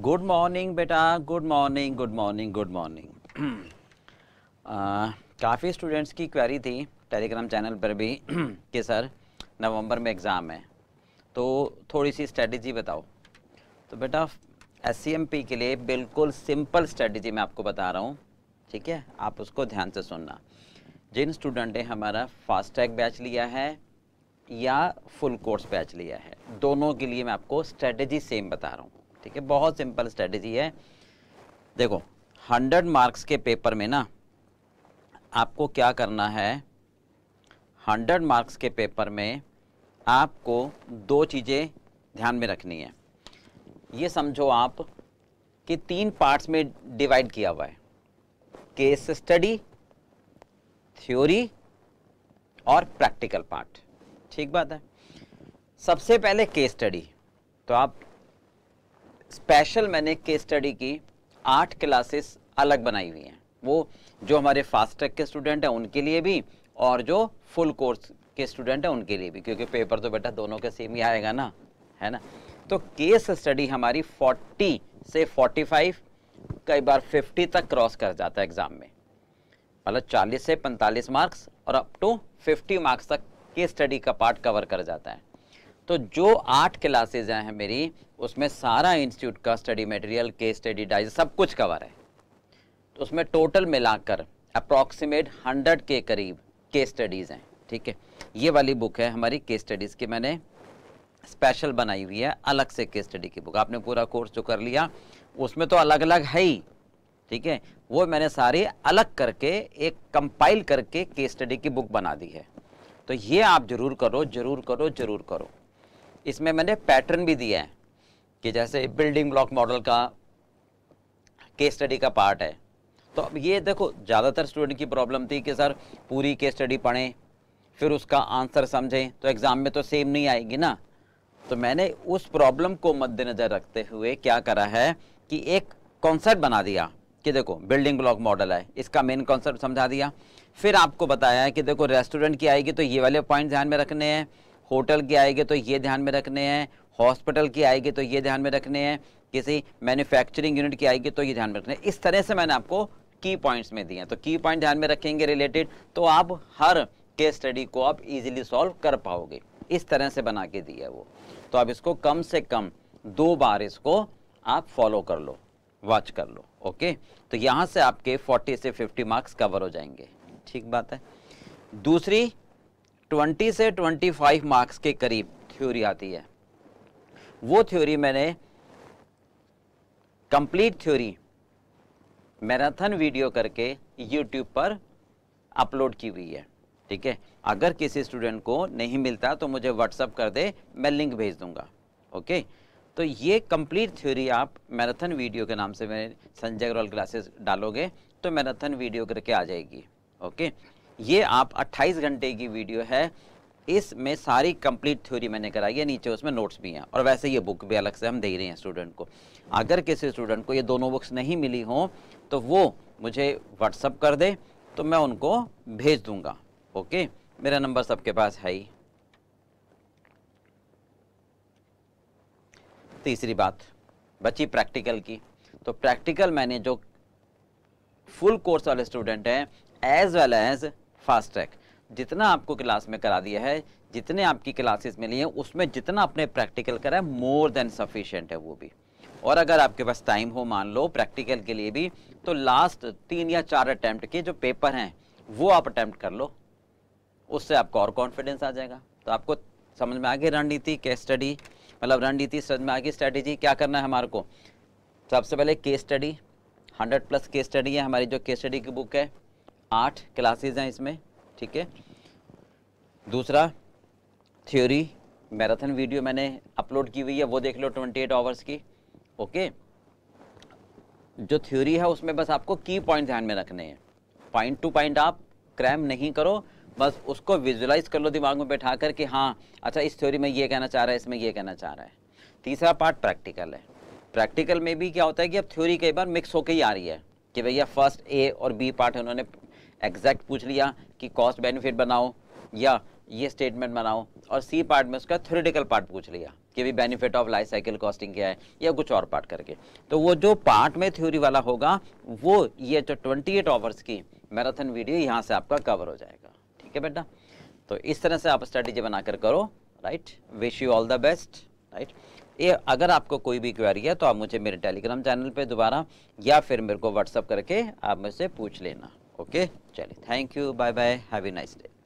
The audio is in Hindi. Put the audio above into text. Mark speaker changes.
Speaker 1: गुड मॉर्निंग बेटा good morning good morning good morning काफ़ी स्टूडेंट्स की क्वेरी थी टेलीग्राम चैनल पर भी कि सर नवंबर में एग्ज़ाम है तो थोड़ी सी स्ट्रेटजी बताओ तो बेटा एस के लिए बिल्कुल सिंपल स्ट्रेटजी मैं आपको बता रहा हूँ ठीक है आप उसको ध्यान से सुनना जिन स्टूडेंट ने हमारा फास्टैग बैच लिया है या फुल कोर्स बैच लिया है दोनों के लिए मैं आपको स्ट्रेटजी सेम बता रहा हूँ ठीक है बहुत सिंपल स्ट्रेटजी है देखो हंड्रेड मार्क्स के पेपर में ना आपको क्या करना है हंड्रेड मार्क्स के पेपर में आपको दो चीज़ें ध्यान में रखनी है ये समझो आप कि तीन पार्ट्स में डिवाइड किया हुआ है केस स्टडी थ्योरी और प्रैक्टिकल पार्ट ठीक बात है सबसे पहले केस स्टडी तो आप स्पेशल मैंने केस स्टडी की आठ क्लासेस अलग बनाई हुई हैं वो जो हमारे फास्ट ट्रैक के स्टूडेंट हैं उनके लिए भी और जो फुल कोर्स के स्टूडेंट हैं उनके लिए भी क्योंकि पेपर तो बेटा दोनों के सेम ही आएगा ना है ना तो केस स्टडी हमारी 40 से 45 कई बार 50 तक क्रॉस कर जाता है एग्ज़ाम में मतलब 40 से 45 मार्क्स और अप टू 50 मार्क्स तक के स्टडी का पार्ट कवर कर जाता है तो जो आठ क्लासेज हैं मेरी उसमें सारा इंस्टीट्यूट का स्टडी मटेरियल के स्टडी डाइज सब कुछ कवर है तो उसमें टोटल मिलाकर अप्रॉक्सीमेट हंड्रेड के करीब के स्टडीज़ हैं ठीक है ये वाली बुक है हमारी के स्टडीज़ की मैंने स्पेशल बनाई हुई है अलग से केस स्टडी की बुक आपने पूरा कोर्स जो कर लिया उसमें तो अलग अलग है ही ठीक है वो मैंने सारे अलग करके एक कंपाइल करके केस स्टडी की बुक बना दी है तो ये आप जरूर करो जरूर करो जरूर करो इसमें मैंने पैटर्न भी दिया है कि जैसे बिल्डिंग ब्लॉक मॉडल का केस स्टडी का पार्ट है तो अब ये देखो ज़्यादातर स्टूडेंट की प्रॉब्लम थी कि सर पूरी केस स्टडी पढ़ें फिर उसका आंसर समझें तो एग्ज़ाम में तो सेम नहीं आएगी ना तो मैंने उस प्रॉब्लम को मद्देनज़र रखते हुए क्या करा है कि एक कॉन्सेप्ट बना दिया कि देखो बिल्डिंग ब्लॉक मॉडल है इसका मेन कॉन्सेप्ट समझा दिया फिर आपको बताया है कि देखो रेस्टोरेंट की आएगी तो ये वाले पॉइंट ध्यान में रखने हैं होटल की आएगी तो ये ध्यान में रखने हैं हॉस्पिटल की आएगी तो ये ध्यान में रखने हैं किसी मैन्युफैक्चरिंग यूनिट की आएगी तो ये ध्यान में रखने इस तरह से मैंने आपको की पॉइंट्स में दिए तो की पॉइंट ध्यान में रखेंगे रिलेटेड तो आप हर केस स्टडी को आप इजीली सॉल्व कर पाओगे इस तरह से बना के दी है वो तो आप इसको कम से कम दो बार इसको आप फॉलो कर लो वॉच कर लो ओके तो यहाँ से आपके 40 से 50 मार्क्स कवर हो जाएंगे ठीक बात है दूसरी 20 से 25 मार्क्स के करीब थ्योरी आती है वो थ्योरी मैंने कंप्लीट थ्योरी मैराथन वीडियो करके यूट्यूब पर अपलोड की हुई है ठीक है अगर किसी स्टूडेंट को नहीं मिलता तो मुझे व्हाट्सअप कर दे मैं लिंक भेज दूंगा ओके तो ये कंप्लीट थ्योरी आप मैराथन वीडियो के नाम से मैंने संजय अग्रवाल क्लासेस डालोगे तो मैराथन वीडियो करके आ जाएगी ओके ये आप 28 घंटे की वीडियो है इसमें सारी कंप्लीट थ्योरी मैंने कराई है नीचे उसमें नोट्स भी हैं और वैसे ये बुक भी अलग से हम दे रहे हैं स्टूडेंट को अगर किसी स्टूडेंट को ये दोनों बुक्स नहीं मिली हों तो वो मुझे व्हाट्सअप कर दे तो मैं उनको भेज दूँगा ओके मेरा नंबर सबके पास है ही तीसरी बात बची प्रैक्टिकल की तो प्रैक्टिकल मैंने जो फुल कोर्स वाले स्टूडेंट हैं as well as fast track जितना आपको क्लास में करा दिया है जितने आपकी क्लासेस मिली हैं उसमें जितना आपने प्रैक्टिकल करा है मोर देन सफिशेंट है वो भी और अगर आपके पास टाइम हो मान लो प्रैक्टिकल के लिए भी तो लास्ट तीन या चार अटैम्प्ट के जो पेपर हैं वो आप अटैम्प्ट कर लो उससे आपको और कॉन्फिडेंस आ जाएगा तो आपको समझ में आ गई रणनीति केस स्टडी मतलब रणनीति समझ में आ गई स्ट्रैटेजी क्या करना है हमारे को सबसे पहले case study hundred plus case study है हमारी जो केस स्टडी की बुक है आठ क्लासेज हैं इसमें ठीक है दूसरा थ्योरी मैराथन वीडियो मैंने अपलोड की हुई है वो देख लो ट्वेंटी एट आवर्स की ओके जो थ्योरी है उसमें बस आपको की पॉइंट ध्यान में रखने हैं पॉइंट टू पॉइंट आप क्रैम नहीं करो बस उसको विजुलाइज कर लो दिमाग में बैठा कर कि हाँ अच्छा इस थ्योरी में ये कहना चाह रहा है इसमें ये कहना चाह रहा है तीसरा पार्ट प्रैक्टिकल है प्रैक्टिकल में भी क्या होता है कि अब थ्योरी कई बार मिक्स होकर ही आ रही है कि भैया फर्स्ट ए और बी पार्ट है उन्होंने एग्जैक्ट पूछ लिया कि कॉस्ट बेनिफिट बनाओ या ये स्टेटमेंट बनाओ और सी पार्ट में उसका थ्योरेटिकल पार्ट पूछ लिया कि भी benefit of life cycle costing क्या है या कुछ और पार्ट करके तो वो जो पार्ट में थ्योरी वाला होगा वो ये जो 28 आवर्स की मैराथन वीडियो यहाँ से आपका कवर हो जाएगा ठीक है बेटा तो इस तरह से आप स्ट्रेटेजी बनाकर करो right wish you all the best right ये अगर आपको कोई भी क्वेरी है तो आप मुझे मेरे टेलीग्राम चैनल पे दोबारा या फिर मेरे को व्हाट्सअप करके आप मुझसे पूछ लेना ओके चलिए thank you bye bye have a nice day